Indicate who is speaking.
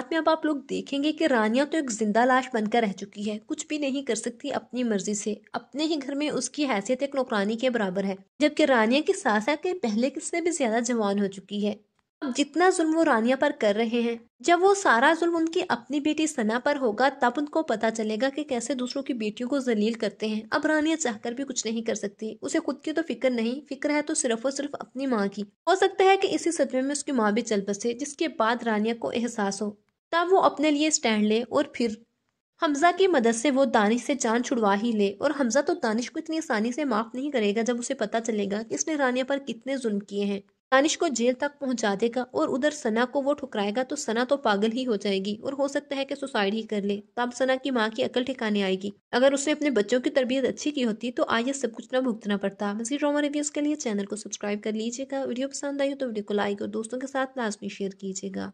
Speaker 1: साथ में अब आप लोग देखेंगे कि रानिया तो एक जिंदा लाश बनकर रह चुकी है कुछ भी नहीं कर सकती अपनी मर्जी से अपने ही घर में उसकी हैसियत एक नौकरानी के बराबर है जबकि रानिया की सासा के पहले किसने भी ज्यादा जवान हो चुकी है अब जितना जुल्म वो रानिया पर कर रहे हैं जब वो सारा जुल्म उनकी अपनी बेटी सना पर होगा तब उनको पता चलेगा कि कैसे दूसरों की बेटियों को जलील करते हैं अब रानिया चाहकर भी कुछ नहीं कर सकती उसे खुद की तो फिक्र नहीं फिक्र है तो सिर्फ और सिर्फ अपनी माँ की हो सकता है कि इसी सदमे में उसकी माँ भी चल बसे जिसके बाद रानिया को एहसास हो तब वो अपने लिए स्टैंड ले और फिर हमजा की मदद से वो दानिश से जान छुड़वा ही ले और हमजा तो दानिश को इतनी आसानी से माफ नहीं करेगा जब उसे पता चलेगा कि इसने रानिया पर कितने जुल्म किए हैं दानिश को जेल तक पहुंचा देगा और उधर सना को वो ठुकराएगा तो सना तो पागल ही हो जाएगी और हो सकता है कि सुसाइड ही कर ले तब सना की माँ की अकल ठिकाने आएगी अगर उसने अपने बच्चों की तरबियत अच्छी की होती तो आज सब कुछ ना भुगतना पड़ता मजीद ड्रामा रिव्यूज के लिए चैनल को सब्सक्राइब कर लीजिएगा वीडियो पसंद आई हो तो वीडियो को लाइक और दोस्तों के साथ लाजमी शेयर कीजिएगा